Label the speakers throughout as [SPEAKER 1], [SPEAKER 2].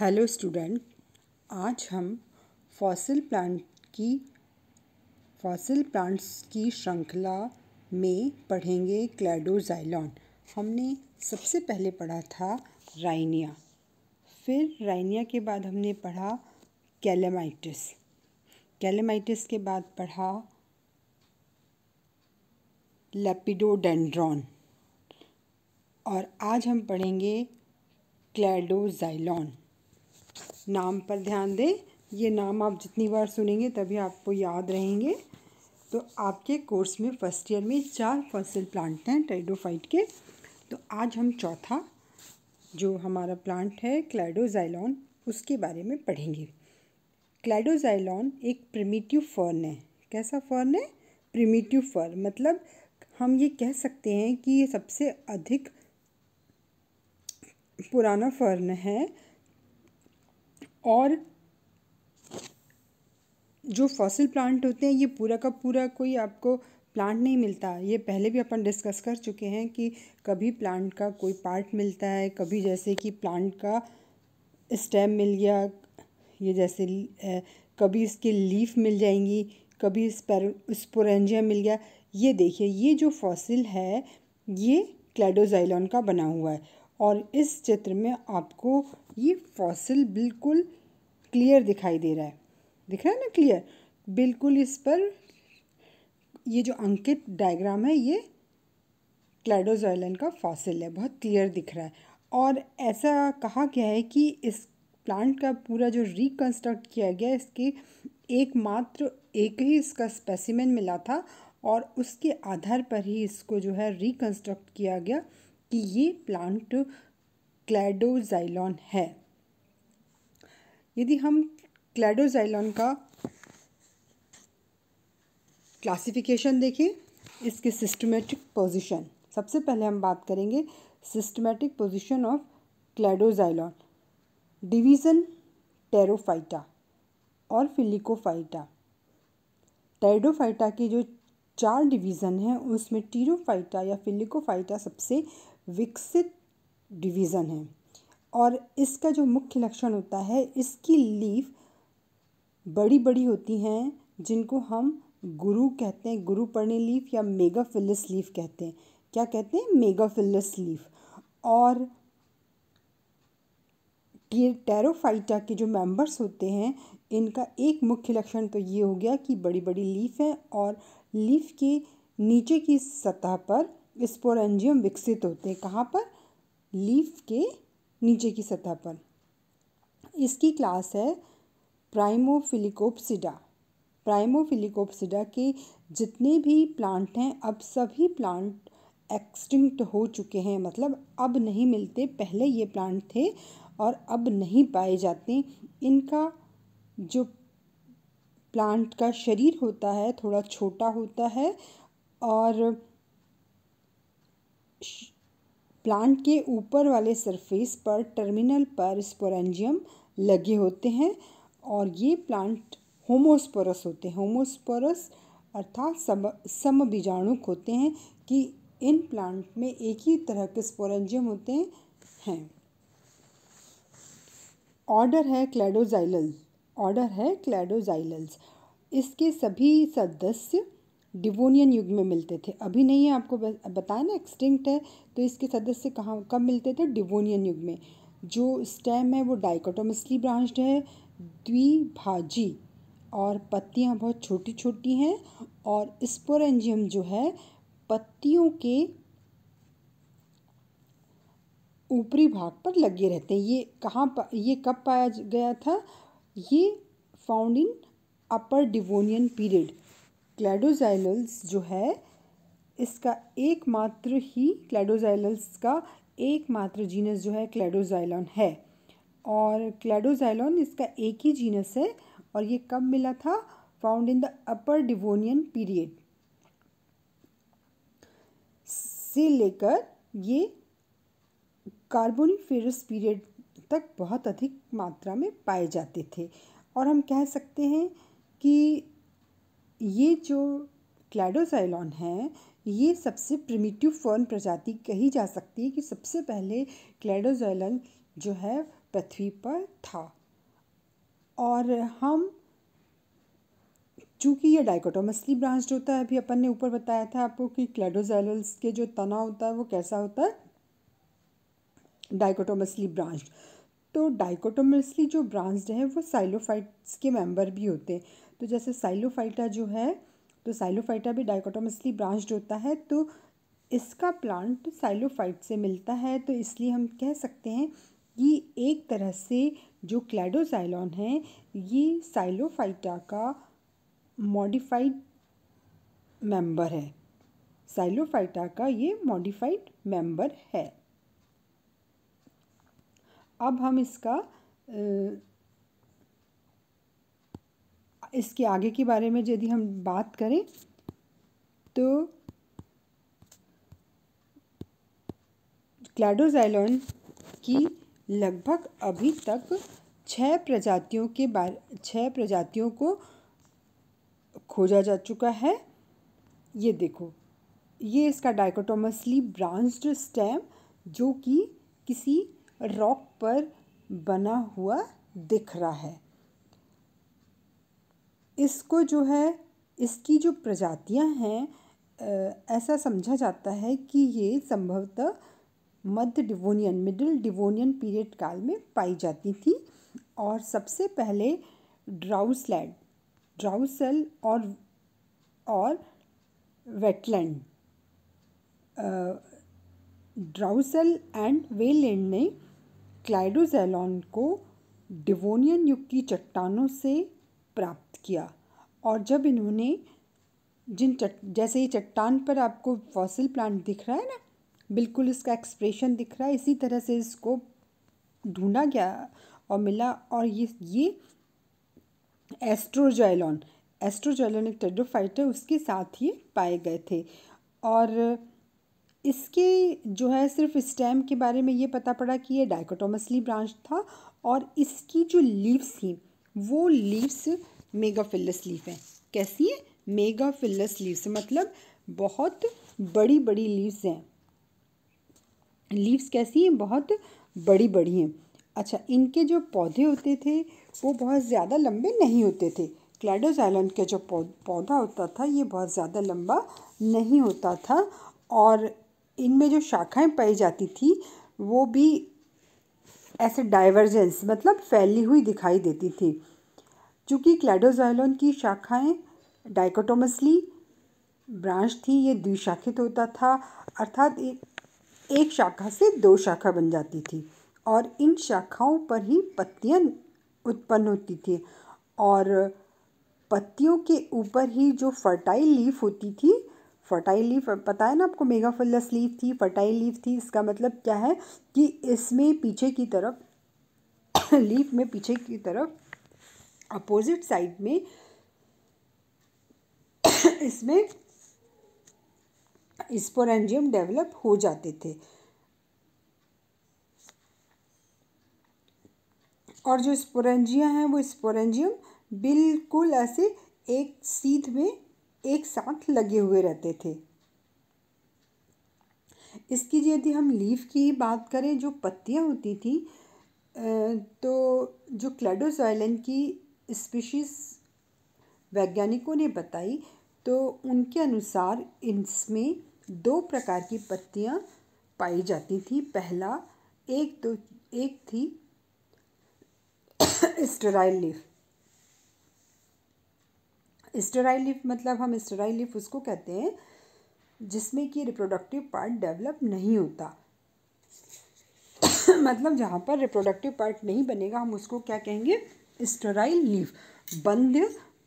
[SPEAKER 1] hello student आज हम fossil plant की फॉसिल प्लांट्स की श्रृंखला में पढ़ेंगे क्लैडोजाइलॉन हमने सबसे पहले पढ़ा था राइनिया फिर राइनिया के बाद हमने पढ़ा कैलेमाइटिस कैलेमाइटिस के बाद पढ़ा लेपिडोडेंड्रॉन और आज हम पढ़ेंगे क्लैडोजाइलॉन नाम पर ध्यान दें ये नाम आप जितनी बार सुनेंगे तभी आपको याद रहेंगे तो आपके कोर्स में फर्स्ट ईयर में चार फसल प्लांट हैं टाइडोफाइट के तो आज हम चौथा जो हमारा प्लांट है क्लाइडोजाइलॉन उसके बारे में पढ़ेंगे क्लाइडोजाइलॉन एक प्रिमिटिव फर्न है कैसा फर्न है प्रिमिटिव फर्न मतलब हम ये कह सकते हैं कि ये सबसे अधिक पुराना फर्न है और जो फॉसिल प्लांट होते हैं ये पूरा का पूरा कोई आपको प्लांट नहीं मिलता ये पहले भी अपन डिस्कस कर चुके हैं कि कभी प्लांट का कोई पार्ट मिलता है कभी जैसे कि प्लांट का स्टेम मिल गया ये जैसे कभी इसके लीफ मिल जाएंगी कभी स्पोरेंजिया मिल गया ये देखिए ये जो फॉसिल है ये क्लेडोजाइलॉन का बना हुआ है और इस चित्र में आपको ये फॉसिल बिल्कुल क्लियर दिखाई दे रहा है दिख रहा है ना क्लियर बिल्कुल इस पर ये जो अंकित डायग्राम है ये क्लैडोजॉयलन का फॉसिल है बहुत क्लियर दिख रहा है और ऐसा कहा गया है कि इस प्लांट का पूरा जो रिकंस्ट्रक्ट किया गया इसके एकमात्र एक ही इसका स्पेसिमेन मिला था और उसके आधार पर ही इसको जो है रिकंस्ट्रक्ट किया गया कि ये प्लांट क्लैडोजाइलॉन है यदि हम क्लैडोजाइलॉन का क्लासिफिकेशन देखें इसके सिस्टमेटिक पोजीशन सबसे पहले हम बात करेंगे systematic position of cladoxylon division pterophyta और फिलिकोफाइटा टेरोफाइटा की जो चार डिवीज़न हैं उसमें टीरोफाइटा या फिलिकोफाइटा सबसे विकसित डिवीज़न है और इसका जो मुख्य लक्षण होता है इसकी लीफ बड़ी बड़ी होती हैं जिनको हम गुरु कहते हैं गुरु पर्णी लीफ या मेगा लीफ कहते हैं क्या कहते हैं मेगा लीफ और टेरोफाइटा के जो मेंबर्स होते हैं इनका एक मुख्य लक्षण तो ये हो गया कि बड़ी बड़ी लीफ है और लीफ के नीचे की सतह पर स्पोरेंजियम विकसित होते हैं कहाँ पर लीफ के नीचे की सतह पर इसकी क्लास है प्राइमोफिलिकोप्सिडा प्राइमोफिलिकोप्सिडा के जितने भी प्लांट हैं अब सभी प्लांट एक्सटिंक्ट हो चुके हैं मतलब अब नहीं मिलते पहले ये प्लांट थे और अब नहीं पाए जाते इनका जो प्लांट का शरीर होता है थोड़ा छोटा होता है और प्लांट के ऊपर वाले सरफेस पर टर्मिनल पर स्पोरेंजियम लगे होते हैं और ये प्लांट होमोस्पोरस होते हैं होमोस्पोरस अर्थात सम सम बीजाणुक होते हैं कि इन प्लांट में एक ही तरह के स्पोरेंजियम होते हैं ऑर्डर है क्लेडोजाइल ऑर्डर है क्लेडोजाइल्स इसके सभी सदस्य डिवोनियन युग में मिलते थे अभी नहीं है आपको बताया ना एक्सटिंक्ट है तो इसके सदस्य कहाँ कब मिलते थे डिवोनियन युग में जो स्टेम है वो डाइकोटोमसली ब्रांच्ड है द्विभाजी और पत्तियाँ बहुत छोटी छोटी हैं और स्पोरेंजियम जो है पत्तियों के ऊपरी भाग पर लगे रहते हैं ये कहाँ पा, ये कब पाया गया था ये found in upper Devonian period cladoxylales जो है इसका एकमात्र ही क्लेडोज़ाइल्स का एकमात्र जीनस जो है क्लैडोजाइलॉन है और क्लैडोजाइलॉन इसका एक ही जीनस है और ये कब मिला था found in the upper Devonian period से लेकर ये कार्बोनिफेरस पीरियड तक बहुत अधिक मात्रा में पाए जाते थे और हम कह सकते हैं कि ये जो क्लैडोसाइलॉन है ये सबसे प्रिमिटिव फर्न प्रजाति कही जा सकती है कि सबसे पहले क्लैडोजाइलन जो है पृथ्वी पर था और हम चूँकि ये डाइकोटोमसली ब्रांच होता है अभी अपन ने ऊपर बताया था आपको कि क्लैडोजाइल्स के जो तना होता है वो कैसा होता है डाइकोटोमसली ब्रांच तो डाइकोटोमसली जो ब्रांच है वो साइलोफाइट्स के मेंबर भी होते हैं तो जैसे साइलोफाइटा जो है तो साइलोफाइटा भी डाइकोटोमसली ब्रांच्ड होता है तो इसका प्लांट साइलोफाइट से मिलता है तो इसलिए हम कह सकते हैं कि एक तरह से जो क्लैडोसाइलॉन है ये साइलोफाइटा का मॉडिफाइड मेंबर है साइलोफाइटा का ये मॉडिफाइड मेंबर है अब हम इसका इसके आगे के बारे में यदि हम बात करें तो क्लैडोजाइलॉन की लगभग अभी तक छः प्रजातियों के बारे छः प्रजातियों को खोजा जा चुका है ये देखो ये इसका डाइकोटोमसली ब्रांच्ड स्टेम जो कि किसी रॉक पर बना हुआ दिख रहा है इसको जो है इसकी जो प्रजातियां हैं ऐसा समझा जाता है कि ये संभवतः मध्य डिवोनियन मिडिल डिवोनियन पीरियड काल में पाई जाती थी और सबसे पहले ड्राउसलैंड ड्राउसल और और वेटलैंड ड्राउसल एंड वेलैंड ने क्लाइडोजैलॉन को डिवोनियन युग की चट्टानों से प्राप्त किया और जब इन्होंने जिन चट जैसे ये चट्टान पर आपको फॉसिल प्लांट दिख रहा है ना बिल्कुल इसका एक्सप्रेशन दिख रहा है इसी तरह से इसको ढूंढा गया और मिला और ये ये एस्ट्रोजाइलॉन एस्ट्रोजाइलॉन एक टेडोफाइट है उसके साथ ही पाए गए थे और इसके जो है सिर्फ स्टेम के बारे में ये पता पड़ा कि ये डाइकोटोमसली ब्रांच था और इसकी जो लीव्स थी वो लीव्स मेगाफिलस लीफ हैं कैसी हैं मेगाफिलस लीव्स मतलब बहुत बड़ी बड़ी लीव्स हैं लीव्स कैसी हैं बहुत बड़ी बड़ी हैं अच्छा इनके जो पौधे होते थे वो बहुत ज़्यादा लंबे नहीं होते थे क्लाइडोज आइलैंड का जो पौधा होता था ये बहुत ज़्यादा लंबा नहीं होता था और इनमें जो शाखाएं पाई जाती थी वो भी ऐसे डाइवर्जेंस मतलब फैली हुई दिखाई देती थी चूँकि क्लैडोजाइलोन की शाखाएं डाइकोटोमसली ब्रांच थी ये द्विशाखित होता था अर्थात एक एक शाखा से दो शाखा बन जाती थी और इन शाखाओं पर ही पत्तियाँ उत्पन्न होती थी और पत्तियों के ऊपर ही जो फर्टाइल लीफ होती थी फर्टाइल लीफ पता है ना आपको मेगाफुल्लस लीव थी फर्टाइल लीव थी इसका मतलब क्या है कि इसमें पीछे की तरफ लीफ में पीछे की तरफ अपोजिट साइड में इसमें स्पोरेंजियम डेवलप हो जाते थे और जो स्पोरेंजिया हैं वो स्पोरेंजियम बिल्कुल ऐसे एक सीध में एक साथ लगे हुए रहते थे इसकी यदि हम लीफ की ही बात करें जो पत्तियाँ होती थी तो जो क्लेडोजॉयलन की स्पीशीज़ वैज्ञानिकों ने बताई तो उनके अनुसार इसमें दो प्रकार की पत्तियाँ पाई जाती थी पहला एक तो एक थी स्टराइल लीफ स्टेराइल लिफ मतलब हम स्टेराइल लिफ उसको कहते हैं जिसमें कि रिप्रोडक्टिव पार्ट डेवलप नहीं होता मतलब जहाँ पर रिप्रोडक्टिव पार्ट नहीं बनेगा हम उसको क्या कहेंगे स्टेराइल लीफ बंद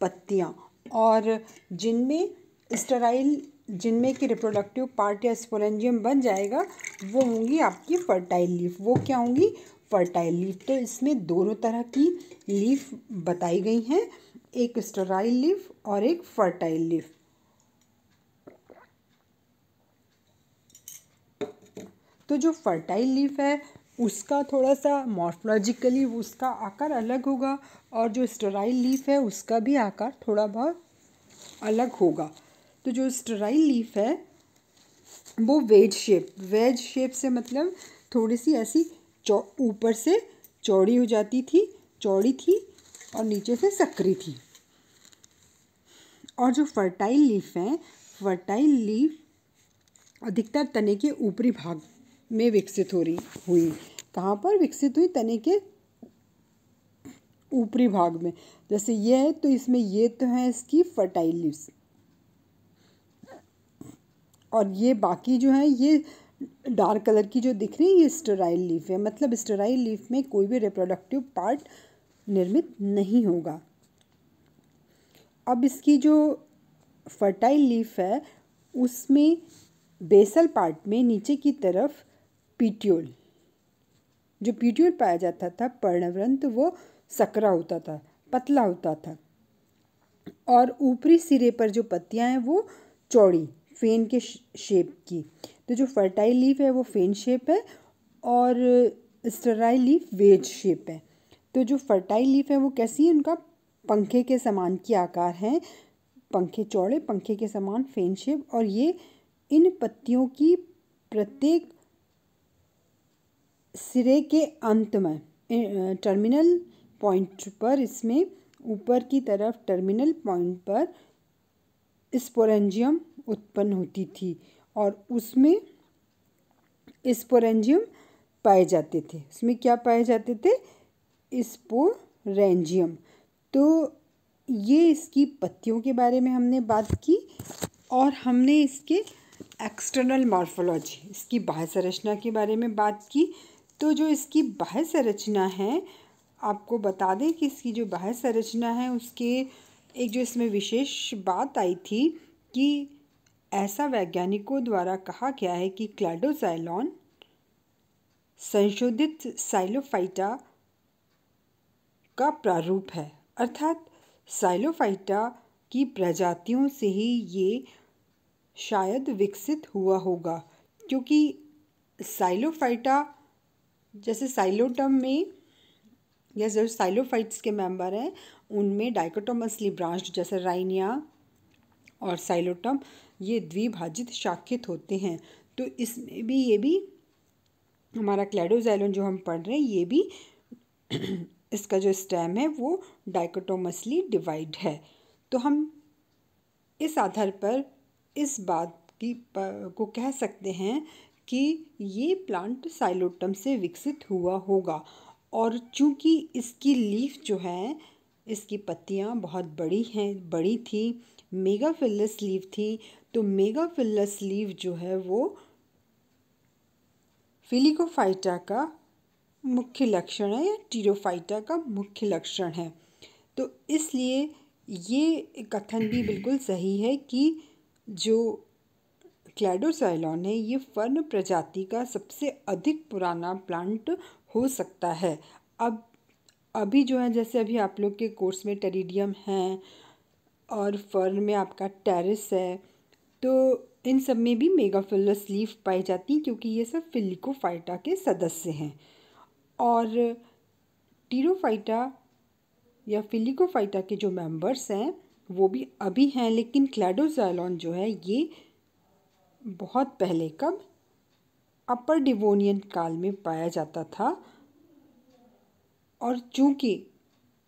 [SPEAKER 1] पत्तियाँ और जिनमें स्टेराइल जिनमें कि रिप्रोडक्टिव पार्ट या स्पोरेंजियम बन जाएगा वो होंगी आपकी फर्टाइल लीफ वो क्या होंगी फर्टाइल लीफ तो इसमें दोनों तरह की लीफ बताई गई हैं एक स्टराइल लीफ और एक फर्टाइल लीफ तो जो फर्टाइल लीफ है उसका थोड़ा सा मॉर्फोलॉजिकली उसका आकार अलग होगा और जो स्टराइल लीफ है उसका भी आकार थोड़ा बहुत अलग होगा तो जो स्टराइल लीफ है वो वेज शेप वेज शेप से मतलब थोड़ी सी ऐसी ऊपर से चौड़ी हो जाती थी चौड़ी थी और नीचे से सक्री थी और जो फर्टाइल लीफ हैं फर्टाइल लीफ अधिकतर तने के ऊपरी भाग में विकसित हो रही हुई कहाँ पर विकसित हुई तने के ऊपरी भाग में जैसे ये है तो इसमें ये तो है इसकी फर्टाइल लीव्स और ये बाकी जो है ये डार्क कलर की जो दिख रही है ये स्टेराइल लीफ है मतलब स्टेराइल लीफ में कोई भी रिप्रोडक्टिव पार्ट निर्मित नहीं होगा अब इसकी जो फर्टाइल लीफ है उसमें बेसल पार्ट में नीचे की तरफ पीट्यूल जो पीट्यूल पाया जाता था पर्णव्रंत तो वो सकरा होता था पतला होता था और ऊपरी सिरे पर जो पत्तियां हैं वो चौड़ी फेन के शेप की तो जो फर्टाइल लीफ है वो फेन शेप है और स्टराइल लीफ वेज शेप है तो जो फर्टाइल लीफ है वो कैसी है उनका पंखे के समान की आकार हैं पंखे चौड़े पंखे के समान फेन शेप और ये इन पत्तियों की प्रत्येक सिरे के अंत में टर्मिनल पॉइंट पर इसमें ऊपर की तरफ टर्मिनल पॉइंट पर स्पोरेंजियम उत्पन्न होती थी और उसमें स्पोरेंजियम पाए जाते थे उसमें क्या पाए जाते थे स्पोरेंजियम तो ये इसकी पत्तियों के बारे में हमने बात की और हमने इसके एक्सटर्नल मॉर्फोलॉजी इसकी बाह्य संरचना के बारे में बात की तो जो इसकी बाह्य संरचना है आपको बता दें कि इसकी जो बाह्य संरचना है उसके एक जो इसमें विशेष बात आई थी कि ऐसा वैज्ञानिकों द्वारा कहा गया है कि क्लाडोसाइलॉन संशोधित साइलोफाइटा का प्रारूप है अर्थात साइलोफाइटा की प्रजातियों से ही ये शायद विकसित हुआ होगा क्योंकि साइलोफाइटा जैसे साइलोटम में या जो साइलोफाइट्स के मेंबर हैं उनमें डाइकोटोमसली ब्रांच जैसे राइनिया और साइलोटम ये द्विभाजित शाखित होते हैं तो इसमें भी ये भी हमारा क्लेडोजाइलन जो हम पढ़ रहे हैं ये भी इसका जो स्टेम है वो डाइकोटोमसली डिवाइड है तो हम इस आधार पर इस बात की को कह सकते हैं कि ये प्लांट साइलोटम से विकसित हुआ होगा और चूंकि इसकी लीफ जो है इसकी पत्तियाँ बहुत बड़ी हैं बड़ी थी मेगाफिलस लीव थी तो मेगाफिलस लीव जो है वो फिलिकोफाइटा का मुख्य लक्षण है या टीरोफाइटा का मुख्य लक्षण है तो इसलिए ये कथन भी बिल्कुल सही है कि जो क्लैडोसाइलॉन है ये फर्न प्रजाति का सबसे अधिक पुराना प्लांट हो सकता है अब अभी जो है जैसे अभी आप लोग के कोर्स में टेरिडियम हैं और फर्न में आपका टेरिस है तो इन सब में भी मेगाफिलस लीफ पाई जाती क्योंकि ये सब फिलिकोफाइटा के सदस्य हैं और टीरोफाइटा या फिलिकोफाइटा के जो मेंबर्स हैं वो भी अभी हैं लेकिन क्लैडोजाइलॉन जो है ये बहुत पहले कब अपर डिवोनियन काल में पाया जाता था और चूँकि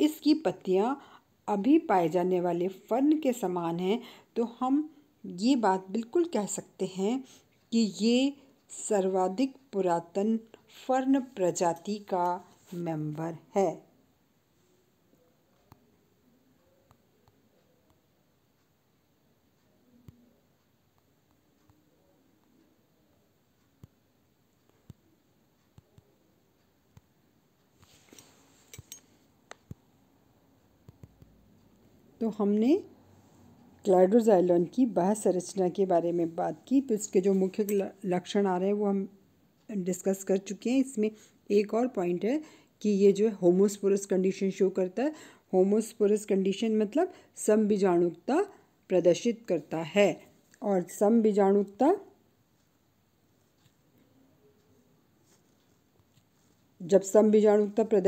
[SPEAKER 1] इसकी पत्तियाँ अभी पाए जाने वाले फर्न के समान हैं तो हम ये बात बिल्कुल कह सकते हैं कि ये सर्वाधिक पुरातन फर्न प्रजाति का मेंबर है तो हमने क्लाइडोजाइलॉन की बाह्य संरचना के बारे में बात की तो इसके जो मुख्य लक्षण आ रहे हैं वो हम डिस्कस कर चुके हैं इसमें एक और पॉइंट है कि ये जो है होमोस्पोरस कंडीशन शो करता है होमोस्पोरस कंडीशन मतलब सम बीजाणुकता प्रदर्शित करता है और सम बीजाणुकता जब सम बीजाणुकता प्रदर्शित